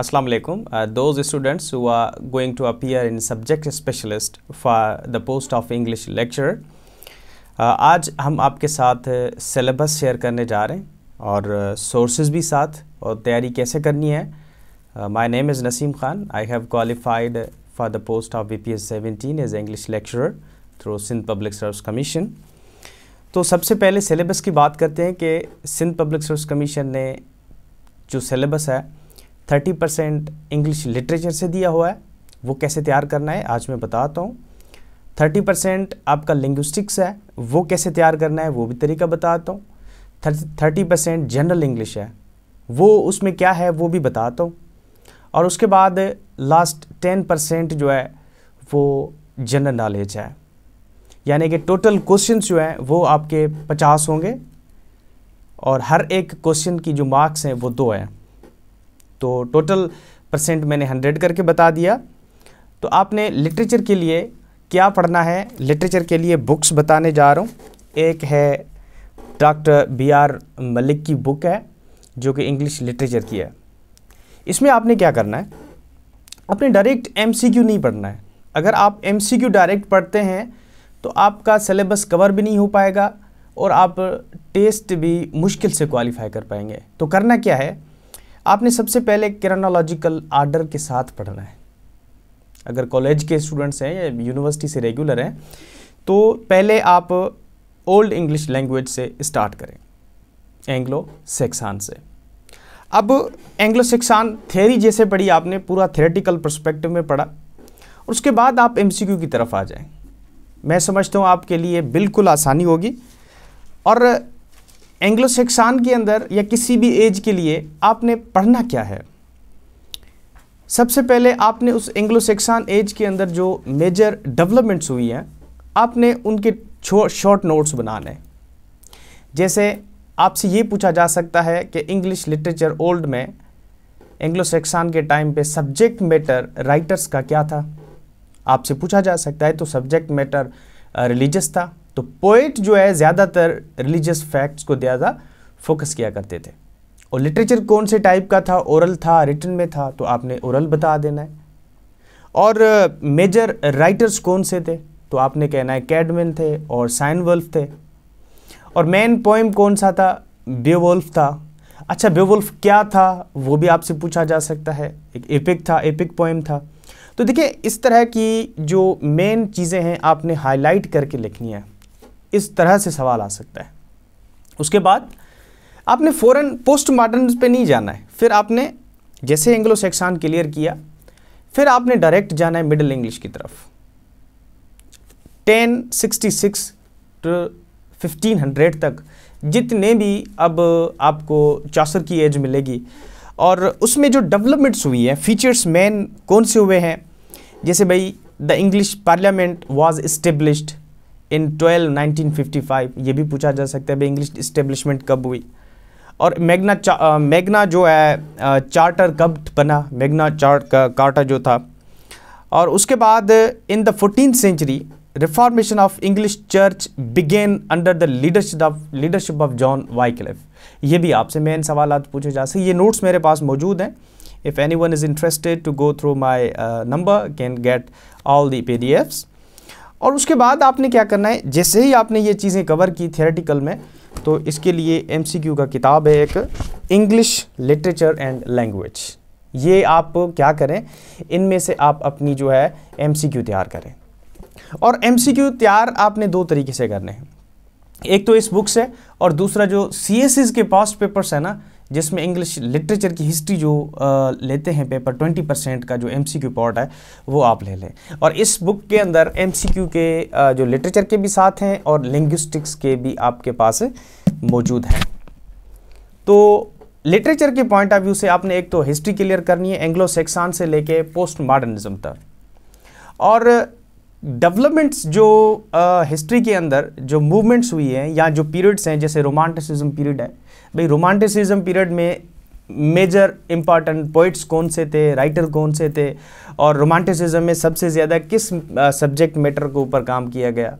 Assalamu alaikum. Uh, those students who are going to appear in subject specialist for the post of English lecturer. Uh, आज हम आपके साथ syllabus uh, share करने जा रहे हैं और सोर्सेज uh, भी साथ और तैयारी कैसे करनी है my name is Naseem Khan I have qualified for the post of BPS 17 as English lecturer through Sindh public service commission तो सबसे पहले सिलेबस की बात करते हैं कि सिंध पब्लिक सर्विस कमीशन ने जो सिलेबस है थर्टी परसेंट इंग्लिश लिटरेचर से दिया हुआ है वो कैसे तैयार करना है आज मैं बताता हूँ थर्टी परसेंट आपका लिंग्विस्टिक्स है वो कैसे तैयार करना है वो भी तरीका बताता हूँ थर्टी परसेंट जनरल इंग्लिश है वो उसमें क्या है वो भी बताता हूँ और उसके बाद लास्ट टेन परसेंट जो है वो जनरल नॉलेज है यानी कि टोटल क्वेश्चन जो हैं वो आपके पचास होंगे और हर एक क्वेश्चन की जो मार्क्स हैं वो दो हैं तो टोटल परसेंट मैंने हंड्रेड करके बता दिया तो आपने लिटरेचर के लिए क्या पढ़ना है लिटरेचर के लिए बुक्स बताने जा रहा हूँ एक है डॉक्टर बी आर मलिक की बुक है जो कि इंग्लिश लिटरेचर की है इसमें आपने क्या करना है आपने डायरेक्ट एमसीक्यू नहीं पढ़ना है अगर आप एमसीक्यू डायरेक्ट पढ़ते हैं तो आपका सिलेबस कवर भी नहीं हो पाएगा और आप टेस्ट भी मुश्किल से क्वालिफाई कर पाएंगे तो करना क्या है आपने सबसे पहले क्रोनोलॉजिकल आर्डर के साथ पढ़ना है अगर कॉलेज के स्टूडेंट्स हैं या यूनिवर्सिटी से रेगुलर हैं तो पहले आप ओल्ड इंग्लिश लैंग्वेज से स्टार्ट करें एंग्लो सेक्सान से अब एंग्लो सेक्सान थेरी जैसे पढ़ी आपने पूरा थेरेटिकल परस्पेक्टिव में पढ़ा और उसके बाद आप एमसीक्यू की तरफ आ जाएं मैं समझता हूँ आपके लिए बिल्कुल आसानी होगी और एंग्लो सेक्सान के अंदर या किसी भी एज के लिए आपने पढ़ना क्या है सबसे पहले आपने उस एंग्लो सेक्सान एज के अंदर जो मेजर डेवलपमेंट्स हुई हैं आपने उनके शॉर्ट नोट्स बनाने जैसे आपसे ये पूछा जा सकता है कि इंग्लिश लिटरेचर ओल्ड में एंग्लो सेक्सान के टाइम पे सब्जेक्ट मैटर राइटर्स का क्या था आपसे पूछा जा सकता है तो सब्जेक्ट मैटर रिलीजस था तो पोइट जो है ज़्यादातर रिलीजियस फैक्ट्स को ज़्यादा फोकस किया करते थे और लिटरेचर कौन से टाइप का था ओरल था रिटर्न में था तो आपने ओरल बता देना है और मेजर uh, राइटर्स कौन से थे तो आपने कहना है कैडमिन थे और साइन वल्फ थे और मेन पोइम कौन सा था बेवल्फ था अच्छा बेवल्फ क्या था वो भी आपसे पूछा जा सकता है एक एपिक था एपिक पोइम था तो देखिए इस तरह की जो मेन चीज़ें हैं आपने हाईलाइट करके लिखनी है इस तरह से सवाल आ सकता है उसके बाद आपने फ़ौरन पोस्टमार्टम पर नहीं जाना है फिर आपने जैसे एंग्लो सेक्सान क्लियर किया फिर आपने डायरेक्ट जाना है मिडिल इंग्लिश की तरफ 1066 टू 1500 तक जितने भी अब आपको चौसर की एज मिलेगी और उसमें जो डेवलपमेंट्स हुई हैं फीचर्स मेन कौन से हुए हैं जैसे भाई the English parliament was established in twelve nineteen ये भी पूछा जा सकता है भाई इंग्लिश इस्टेब्लिशमेंट कब हुई और मैगना चा, जो है चार्टर कब बना मेगना चार्ट का कार्टर जो था और उसके बाद in the fourteen century reformation of English church began under the leadership of leadership of John Wycliffe ये भी आपसे मेन सवाल पूछे जा सकते ये नोट्स मेरे पास मौजूद हैं if any one is interested to go through my number can get all the P D Fs और उसके बाद आपने क्या करना है जैसे ही आपने ये चीज़ें कवर की थेरेटिकल में तो इसके लिए एम का किताब है एक इंग्लिश लिटरेचर एंड लैंग्वेज ये आप क्या करें इनमें से आप अपनी जो है एम तैयार करें और एम तैयार आपने दो तरीके से करने हैं एक तो इस बुक से और दूसरा जो सी के पास्ट पेपर्स है ना जिसमें इंग्लिश लिटरेचर की हिस्ट्री जो आ, लेते हैं पेपर ट्वेंटी परसेंट का जो एम सी क्यू पार्ट है वो आप ले लें और इस बुक के अंदर एम सी क्यू के आ, जो लिटरेचर के भी साथ हैं और लिंग्विस्टिक्स के भी आपके पास मौजूद हैं तो लिटरेचर के पॉइंट ऑफ व्यू से आपने एक तो हिस्ट्री क्लियर करनी है एंग्लो सेक्सान से लेके पोस्ट मॉडर्निज्म तक और डेवलपमेंट्स जो हिस्ट्री के अंदर जो मूवमेंट्स हुई हैं या जो पीरियड्स हैं जैसे रोमांटिसिज्म पीरियड है भाई रोमांटिसिज्म पीरियड में मेजर इम्पॉर्टेंट पोइट्स कौन से थे राइटर कौन से थे और रोमांटिसिज्म में सबसे ज़्यादा किस सब्जेक्ट मैटर के ऊपर काम किया गया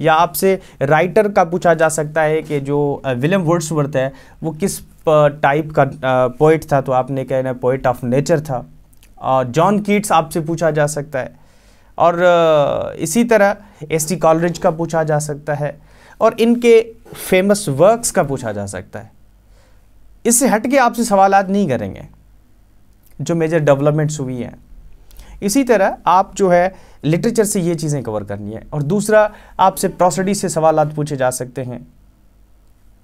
या आपसे राइटर का पूछा जा सकता है कि जो विलियम वर्ड्सवर्थ है वो किस टाइप का पोइट था तो आपने कहना पोइट ऑफ नेचर था और जॉन कीट्स आपसे पूछा जा सकता है और इसी तरह एस टी कॉलरेज का पूछा जा सकता है और इनके फेमस वर्क्स का पूछा जा सकता है इससे हट के आपसे सवाल नहीं करेंगे जो मेजर डेवलपमेंट्स हुई हैं इसी तरह आप जो है लिटरेचर से ये चीज़ें कवर करनी है और दूसरा आपसे प्रोसडी से सवाल पूछे जा सकते हैं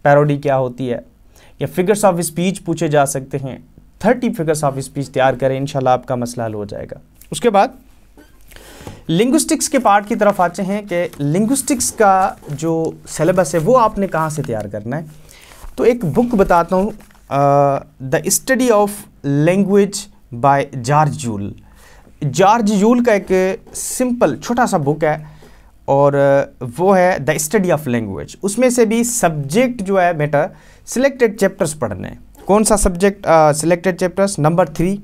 पैरोडी क्या होती है या फिगर्स ऑफ स्पीच पूछे जा सकते हैं थर्टी फिगर्स ऑफ स्पीच तैयार करें इनशाला आपका मसला हल हो जाएगा उसके बाद लिंग्विस्टिक्स के पार्ट की तरफ आते हैं कि लिंग्विस्टिक्स का जो सिलेबस है वो आपने कहाँ से तैयार करना है तो एक बुक बताता हूँ the study of language by George Yule George Yule का एक सिंपल छोटा सा बुक है और uh, वो है द स्टडी ऑफ लैंग्वेज उसमें से भी सब्जेक्ट जो है बेटा सिलेक्टेड चैप्टर्स पढ़ने कौन सा subject selected chapters number three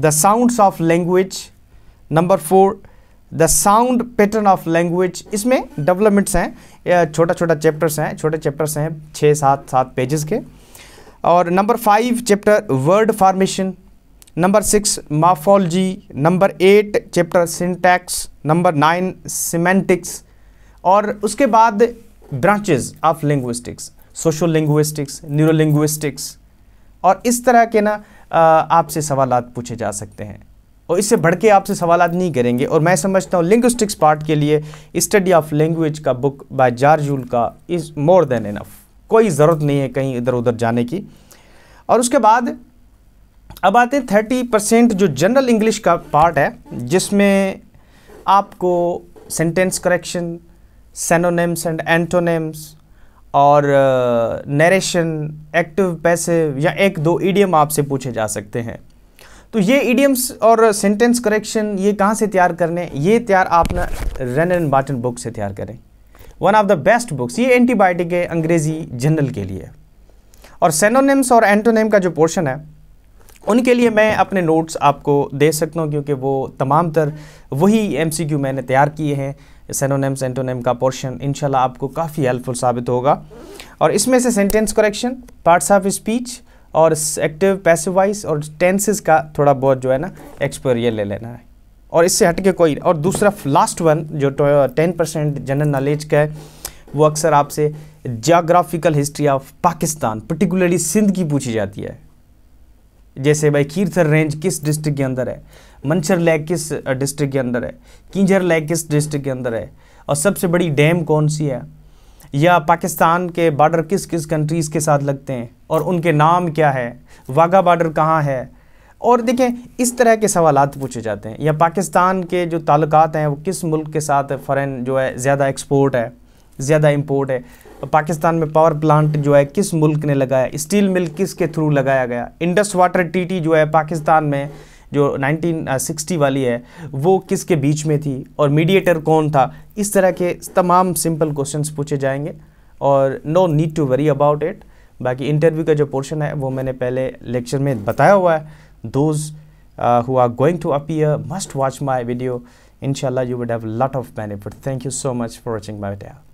the sounds of language number four the sound pattern of language इसमें डेवलपमेंट्स हैं छोटा छोटा चैप्टर्स हैं छोटे चैप्टर्स हैं छः सात सात पेजेस के और number five chapter word formation number six morphology number eight chapter syntax number nine semantics और उसके बाद branches of linguistics social linguistics neuro linguistics और इस तरह के ना आपसे सवाल पूछे जा सकते हैं और इससे बढ़ के आपसे सवाल नहीं करेंगे और मैं समझता हूँ लिंग्विस्टिक्स पार्ट के लिए स्टडी ऑफ लैंग्वेज का बुक बाय जारजूल का इज़ मोर देन इनफ़ कोई ज़रूरत नहीं है कहीं इधर उधर जाने की और उसके बाद अब आते हैं थर्टी परसेंट जो जनरल इंग्लिश का पार्ट है जिसमें आपको sentence correction synonyms and antonyms और नरेशन एक्टिव पैसिव या एक दो ईडियम आपसे पूछे जा सकते हैं तो ये ईडियम्स और सेंटेंस करेक्शन ये कहाँ से तैयार करने ये तैयार ना रन एंड बाटन बुक से तैयार करें one of the best books ये एंटीबायोटिक है अंग्रेज़ी जनरल के लिए और सेनोनिम्स और एंटोनिम का जो पोर्शन है उनके लिए मैं अपने नोट्स आपको दे सकता हूँ क्योंकि वो तमाम तर वही क्यू मैंने तैयार किए हैं सेनोनिम्स एंटोनिम का पोर्शन इनशाला आपको काफ़ी हेल्पफुल साबित होगा और इसमें से sentence correction parts of speech और एक्टिव पैसिवाइज और टेंसेज का थोड़ा बहुत जो है ना एक्सपोरियर ले लेना है और इससे हट के कोई और दूसरा लास्ट वन जो टेन तो परसेंट जनरल नॉलेज का है वो अक्सर आपसे geographical history of Pakistan particularly Sindh की पूछी जाती है जैसे भाई कीर्थर रेंज किस डिस्ट्रिक्ट के अंदर है मंचर लैग किस डिस्ट्रिक्ट के अंदर है किंजर लैक किस डिस्ट्रिक्ट के अंदर है और सबसे बड़ी डैम कौन सी है या पाकिस्तान के बॉर्डर किस किस कंट्रीज़ के साथ लगते हैं और उनके नाम क्या है वाघा बॉर्डर कहाँ है और देखें इस तरह के सवाल पूछे जाते हैं या पाकिस्तान के जो ताल्लुक हैं वो किस मुल्क के साथ फ़ॉरन जो है ज़्यादा एक्सपोर्ट है ज़्यादा इम्पोर्ट है पाकिस्तान में पावर प्लांट जो है किस मुल्क ने लगाया स्टील मिल किस के थ्रू लगाया गया इंडस वाटर टीटी जो है पाकिस्तान में जो 1960 वाली है वो किसके बीच में थी और मीडिएटर कौन था इस तरह के तमाम सिंपल क्वेश्चंस पूछे जाएंगे और no need to worry about it बाकी इंटरव्यू का जो पोर्शन है वो मैंने पहले लेक्चर में बताया हुआ है those uh, who are going to appear must watch my video inshallah you would have a lot of benefit thank you so much for watching my video